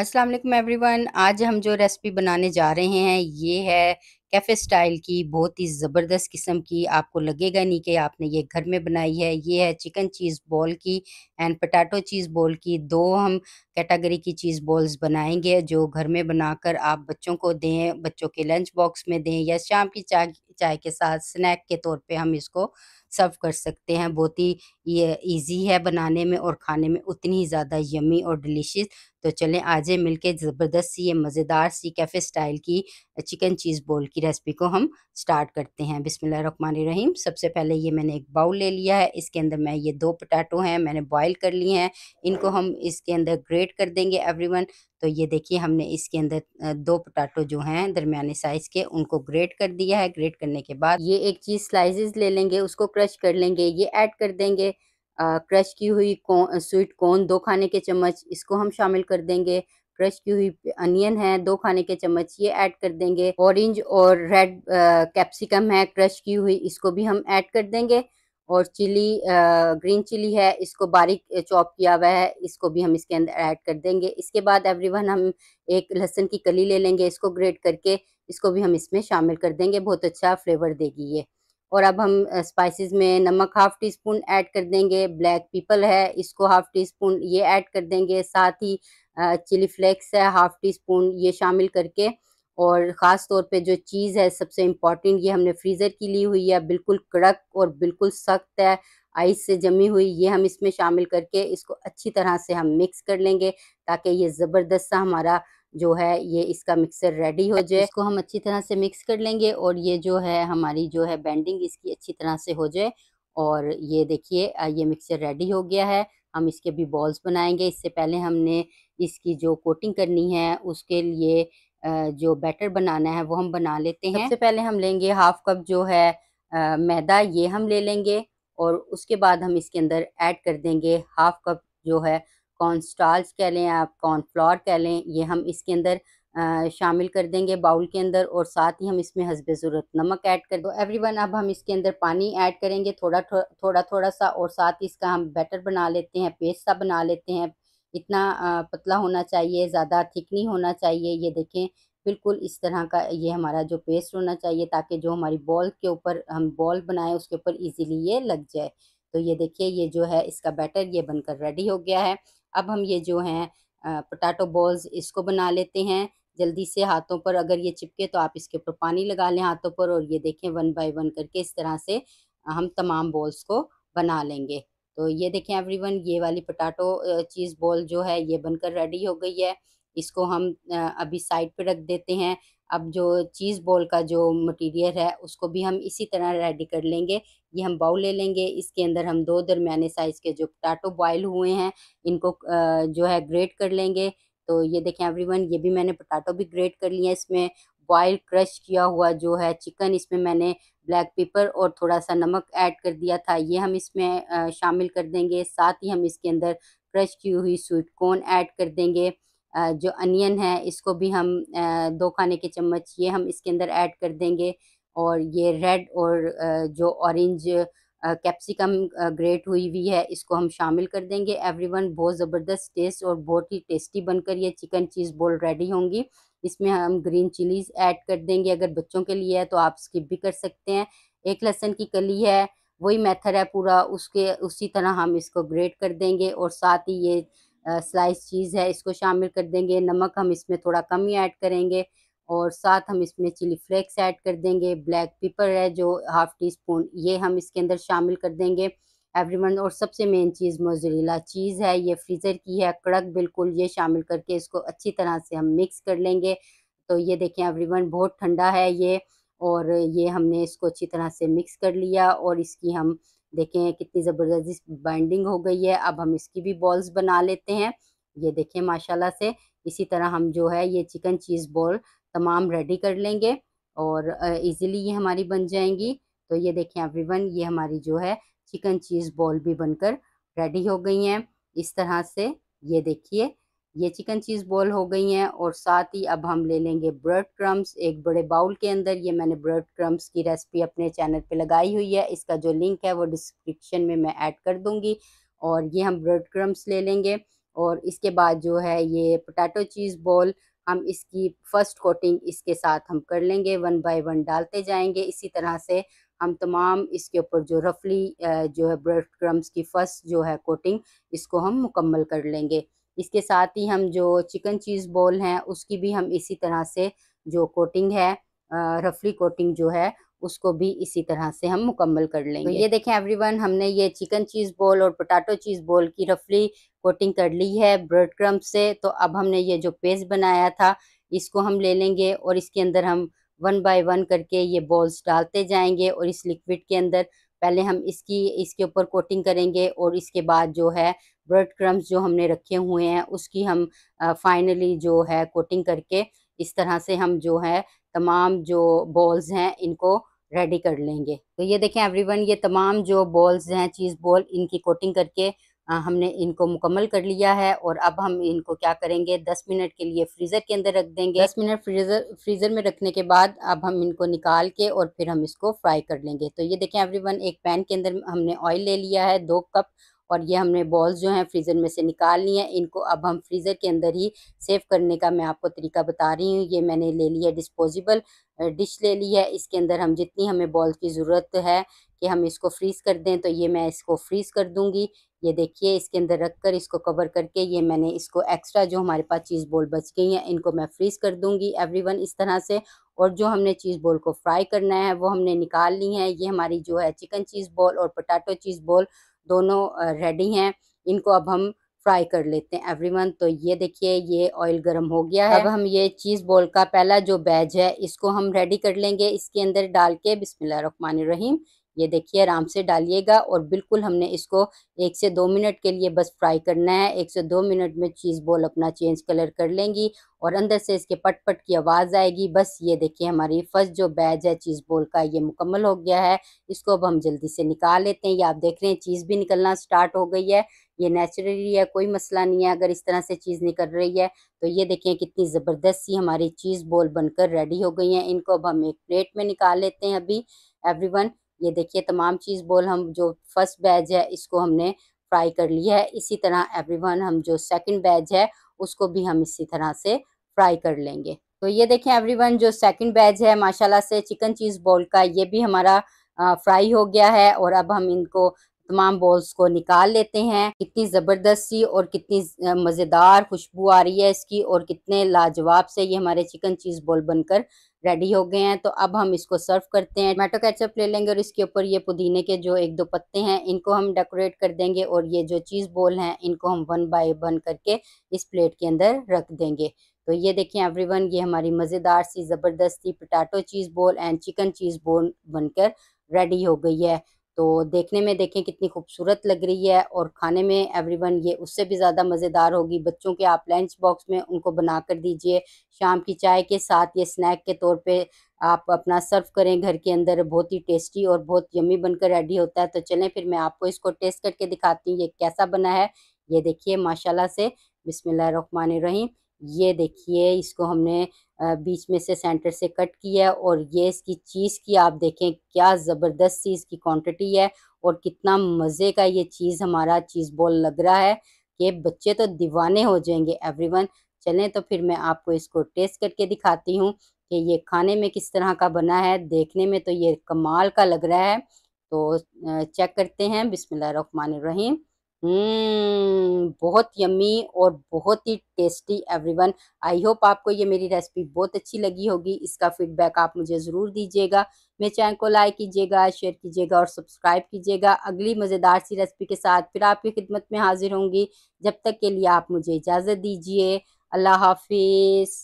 अस्सलाम वालेकुम एवरीवन आज हम जो रेसिपी बनाने जा रहे हैं ये है कैफ़े स्टाइल की बहुत ही ज़बरदस्त किस्म की आपको लगेगा नहीं कि आपने ये घर में बनाई है ये है चिकन चीज़ बॉल की एंड पटाटो चीज़ बॉल की दो हम कैटेगरी की चीज़ बॉल्स बनाएंगे जो घर में बनाकर आप बच्चों को दें बच्चों के लंच बॉक्स में दें या शाम की चाय चाय के साथ स्नैक के तौर पे हम इसको सर्व कर सकते हैं बहुत ही ये ईजी है बनाने में और खाने में उतनी ही ज़्यादा यमी और डिलीशियस तो चलें आज मिलके ज़बरदस्त सी ये मज़ेदार सी कैफ़े स्टाइल की चिकन चीज़ बोल की रेसिपी को हम स्टार्ट करते हैं रहीम सबसे पहले ये मैंने एक बाउल ले लिया है इसके अंदर मैं ये दो पटाटो हैं मैंने बॉईल कर लिए हैं इनको हम इसके अंदर ग्रेट कर देंगे एवरीवन तो ये देखिए हमने इसके अंदर दो पोटाटो जो हैं दरमियाने साइज़ के उनको ग्रेट कर दिया है ग्रेट करने के बाद ये एक चीज़ स्लाइसेस ले लेंगे उसको क्रश कर लेंगे ये ऐड कर देंगे क्रश की हुई कौन स्वीट कॉर्न दो खाने के चम्मच इसको हम शामिल कर देंगे क्रश की हुई अनियन है दो खाने के चम्मच ये ऐड कर देंगे ऑरेंज और रेड कैप्सिकम है क्रश की हुई इसको भी हम ऐड कर देंगे और चिली ग्रीन चिली है इसको बारीक चॉप किया हुआ है इसको भी हम इसके अंदर ऐड कर देंगे इसके बाद एवरीवन हम एक लहसुन की कली ले लेंगे इसको ग्रेट करके इसको भी हम इसमें शामिल कर देंगे बहुत अच्छा फ्लेवर देगी ये और अब हम स्पाइसेस में नमक हाफ़ टी स्पून ऐड कर देंगे ब्लैक पीपल है इसको हाफ़ टी स्पून ये ऐड कर देंगे साथ ही चिली फ्लेक्स है हाफ़ टी स्पून ये शामिल करके और ख़ास तौर पे जो चीज़ है सबसे इम्पॉर्टेंट ये हमने फ्रीज़र की ली हुई है बिल्कुल कड़क और बिल्कुल सख्त है आइस से जमी हुई ये हम इसमें शामिल करके इसको अच्छी तरह से हम मिक्स कर लेंगे ताकि ये ज़बरदस्त सा हमारा जो है ये इसका मिक्सर रेडी हो जाए इसको हम अच्छी तरह से मिक्स कर लेंगे और ये जो है हमारी जो है बैंडिंग इसकी अच्छी तरह से हो जाए और ये देखिए ये मिक्सर रेडी हो गया है हम इसके भी बॉल्स बनाएंगे इससे पहले हमने इसकी जो कोटिंग करनी है उसके लिए जो बैटर बनाना है वो हम बना लेते हैं सबसे पहले हम लेंगे हाफ कप जो है आ, मैदा ये हम ले लेंगे और उसके बाद हम इसके अंदर ऐड कर देंगे हाफ कप जो है कॉर्न स्टार्च कह लें आप कॉर्न फ्लावर कह लें ये हम इसके अंदर शामिल कर देंगे बाउल के अंदर और साथ ही हम इसमें हसब ज़रूरत नमक ऐड कर दो तो एवरीवन अब हम इसके अंदर पानी ऐड करेंगे थोड़ा थोड़ा थोड़ा सा और साथ ही इसका हम बैटर बना लेते हैं पेस्ट सा बना लेते हैं इतना पतला होना चाहिए ज़्यादा थिक नहीं होना चाहिए ये देखें बिल्कुल इस तरह का ये हमारा जो पेस्ट होना चाहिए ताकि जो हमारी बॉल के ऊपर हम बॉल बनाएं उसके ऊपर इजीली ये लग जाए तो ये देखिए ये जो है इसका बैटर ये बनकर रेडी हो गया है अब हम ये जो हैं पोटैटो बॉल्स इसको बना लेते हैं जल्दी से हाथों पर अगर ये चिपके तो आप इसके ऊपर पानी लगा लें हाथों पर और ये देखें वन बाय वन करके इस तरह से हम तमाम बॉल्स को बना लेंगे तो ये देखें एवरीवन ये वाली पटाटो चीज़ बॉल जो है ये बनकर रेडी हो गई है इसको हम अभी साइड पे रख देते हैं अब जो चीज़ बॉल का जो मटेरियल है उसको भी हम इसी तरह रेडी कर लेंगे ये हम बाउल ले लेंगे इसके अंदर हम दो दरमियाने साइज़ के जो पटाटो बॉयल हुए हैं इनको जो है ग्रेट कर लेंगे तो ये देखें एवरीवन ये भी मैंने पटाटो भी ग्रेट कर लिया इसमें बॉयल क्रश किया हुआ जो है चिकन इसमें मैंने ब्लैक पेपर और थोड़ा सा नमक ऐड कर दिया था ये हम इसमें शामिल कर देंगे साथ ही हम इसके अंदर क्रश की हुई स्वीट कॉर्न ऐड कर देंगे जो अनियन है इसको भी हम दो खाने के चम्मच ये हम इसके अंदर ऐड कर देंगे और ये रेड और जो ऑरेंज कैप्सिकम ग्रेट हुई हुई है इसको हम शामिल कर देंगे एवरीवन बहुत ज़बरदस्त टेस्ट और बहुत ही टेस्टी बनकर ये चिकन चीज़ बोल रेडी होंगी इसमें हम ग्रीन चिलीज़ ऐड कर देंगे अगर बच्चों के लिए है तो आप स्किप भी कर सकते हैं एक लहसन की कली है वही मेथड है पूरा उसके उसी तरह हम इसको ग्रेट कर देंगे और साथ ही ये स्लाइस चीज़ है इसको शामिल कर देंगे नमक हम इसमें थोड़ा कम ही ऐड करेंगे और साथ हम इसमें चिली फ्लेक्स ऐड कर देंगे ब्लैक पेपर है जो हाफ़ टी स्पून ये हम इसके अंदर शामिल कर देंगे एवरीवन और सबसे मेन चीज़ मोजरीला चीज़ है ये फ्रीज़र की है कड़क बिल्कुल ये शामिल करके इसको अच्छी तरह से हम मिक्स कर लेंगे तो ये देखें एवरीवन बहुत ठंडा है ये और ये हमने इसको अच्छी तरह से मिक्स कर लिया और इसकी हम देखें कितनी ज़बरदस्त बाइंडिंग हो गई है अब हम इसकी भी बॉल्स बना लेते हैं ये देखें माशाल्लाह से इसी तरह हम जो है ये चिकन चीज़ बॉल तमाम रेडी कर लेंगे और इजीली ये हमारी बन जाएंगी तो ये देखें एवरीवन ये हमारी जो है चिकन चीज़ बॉल भी बनकर रेडी हो गई हैं इस तरह से ये देखिए ये चिकन चीज़ बॉल हो गई हैं और साथ ही अब हम ले लेंगे ब्रेड क्रम्स एक बड़े बाउल के अंदर ये मैंने ब्रेड क्रम्स की रेसिपी अपने चैनल पे लगाई हुई है इसका जो लिंक है वो डिस्क्रिप्शन में मैं ऐड कर दूंगी और ये हम ब्रेड क्रम्स ले लेंगे और इसके बाद जो है ये पोटैटो चीज़ बॉल हम इसकी फर्स्ट कोटिंग इसके साथ हम कर लेंगे वन बाय वन डालते जाएंगे इसी तरह से हम तमाम इसके ऊपर जो रफली जो है ब्रेड क्रम्स की फर्स्ट जो है कोटिंग इसको हम मुकम्मल कर लेंगे इसके साथ ही हम जो चिकन चीज़ बॉल हैं उसकी भी हम इसी तरह से जो कोटिंग है रफली कोटिंग जो है उसको भी इसी तरह से हम मुकम्मल कर लेंगे तो ये देखें एवरीवन हमने ये चिकन चीज़ बॉल और पोटैटो चीज़ बॉल की रफली कोटिंग कर ली है ब्रेड क्रम से तो अब हमने ये जो पेस्ट बनाया था इसको हम ले लेंगे और इसके अंदर हम वन बाय वन करके ये बॉल्स डालते जाएंगे और इस लिक्विड के अंदर पहले हम इसकी इसके ऊपर कोटिंग करेंगे और इसके बाद जो है ब्रेड क्रम्स जो हमने रखे हुए हैं उसकी हम फाइनली जो है कोटिंग करके इस तरह से हम जो है तमाम जो बॉल्स हैं इनको रेडी कर लेंगे तो ये देखें एवरीवन ये तमाम जो बॉल्स हैं चीज़ बॉल इनकी कोटिंग करके हमने इनको मुकम्मल कर लिया है और अब हम इनको क्या करेंगे दस मिनट के लिए फ्रीज़र के अंदर रख देंगे दस मिनट फ्रीज़र फ्रीज़र में रखने के बाद अब हम इनको निकाल के और फिर हम इसको फ्राई कर लेंगे तो ये देखें एवरीवन एक पैन के अंदर हमने ऑयल ले लिया है दो कप और ये हमने बॉल्स जो हैं फ्रीज़र में से निकाल ली हैं इनको अब हम फ्रीज़र के अंदर ही सेव करने का मैं आपको तरीका बता रही हूँ ये मैंने ले लिया डिस्पोजिबल डिश ले ली है इसके अंदर हम जितनी हमें बॉल की ज़रूरत है कि हम इसको फ्रीज़ कर दें तो ये मैं इसको फ्रीज़ कर दूँगी ये देखिए इसके अंदर रख कर इसको कवर करके ये मैंने इसको एक्स्ट्रा जो हमारे पास चीज़ बॉल बच गई हैं इनको मैं फ्रीज़ कर दूँगी एवरीवन इस तरह से और जो हमने चीज़ बॉल को फ्राई करना है वो हमने निकाल ली है ये हमारी जो है चिकन चीज़ बॉल और पोटैटो चीज़ बॉल दोनों रेडी हैं इनको अब हम फ्राई कर लेते हैं एवरीवन तो ये देखिए ये ऑयल गर्म हो गया है अब हम ये चीज़ बॉल का पहला जो बैज है इसको हम रेडी कर लेंगे इसके अंदर डाल के बिस्मिल्लाह रहीम ये देखिए आराम से डालिएगा और बिल्कुल हमने इसको एक से दो मिनट के लिए बस फ्राई करना है एक से दो मिनट में चीज़ बॉल अपना चेंज कलर कर लेंगी और अंदर से इसके पट पट की आवाज़ आएगी बस ये देखिए हमारी फर्स्ट जो बैज है चीज़ बॉल का ये मुकम्मल हो गया है इसको अब हम जल्दी से निकाल लेते हैं ये आप देख रहे हैं चीज़ भी निकलना स्टार्ट हो गई है ये नेचुरली है कोई मसला नहीं है अगर इस तरह से चीज़ निकल रही है तो ये देखें कितनी ज़बरदस्त सी हमारी चीज़ बॉल बनकर रेडी हो गई है इनको अब हम एक प्लेट में निकाल लेते हैं अभी एवरीवन ये देखिए तमाम चीज़ बोल हम जो फर्स्ट बैच है इसको हमने फ्राई कर लिया है इसी तरह एवरीवन हम जो सेकंड बैच है उसको भी हम इसी तरह से फ्राई कर लेंगे तो ये देखें एवरीवन जो सेकंड बैच है माशाल्लाह से चिकन चीज़ बॉल का ये भी हमारा फ्राई हो गया है और अब हम इनको तमाम बॉल्स को निकाल लेते हैं कितनी ज़बरदस्त सी और कितनी मज़ेदार खुशबू आ रही है इसकी और कितने लाजवाब से ये हमारे चिकन चीज़ बॉल बनकर रेडी हो गए हैं तो अब हम इसको सर्व करते हैं टमाटो कैचअप ले लेंगे और इसके ऊपर ये पुदीने के जो एक दो पत्ते हैं इनको हम डेकोरेट कर देंगे और ये जो चीज़ बोल हैं इनको हम वन बाय वन करके इस प्लेट के अंदर रख देंगे तो ये देखें एवरीवन ये हमारी मज़ेदार सी ज़बरदस्ती पटाटो चीज़ बोल एंड चिकन चीज़ बोल बनकर रेडी हो गई है तो देखने में देखें कितनी खूबसूरत लग रही है और खाने में एवरीवन ये उससे भी ज़्यादा मज़ेदार होगी बच्चों के आप लंच बॉक्स में उनको बना कर दीजिए शाम की चाय के साथ ये स्नैक के तौर पे आप अपना सर्व करें घर के अंदर बहुत ही टेस्टी और बहुत यमी बनकर रेडी होता है तो चलें फिर मैं आपको इसको टेस्ट करके दिखाती हूँ ये कैसा बना है ये देखिए माशाला से बिसमिल्ल रहीम ये देखिए इसको हमने बीच में से सेंटर से कट किया और ये इसकी चीज़ की आप देखें क्या ज़बरदस्त सी इसकी क्वांटिटी है और कितना मज़े का ये चीज़ हमारा चीज़ बॉल लग रहा है कि बच्चे तो दीवाने हो जाएंगे एवरीवन चलें तो फिर मैं आपको इसको टेस्ट करके दिखाती हूँ कि ये खाने में किस तरह का बना है देखने में तो ये कमाल का लग रहा है तो चेक करते हैं रहीम हम्म, बहुत यम्मी और बहुत ही टेस्टी एवरीवन आई होप आपको ये मेरी रेसिपी बहुत अच्छी लगी होगी इसका फीडबैक आप मुझे ज़रूर दीजिएगा मेरे चैनल को लाइक कीजिएगा शेयर कीजिएगा और सब्सक्राइब कीजिएगा अगली मज़ेदार सी रेसिपी के साथ फिर आपकी खिदमत में हाजिर होंगी जब तक के लिए आप मुझे इजाज़त दीजिए अल्लाह हाफिज़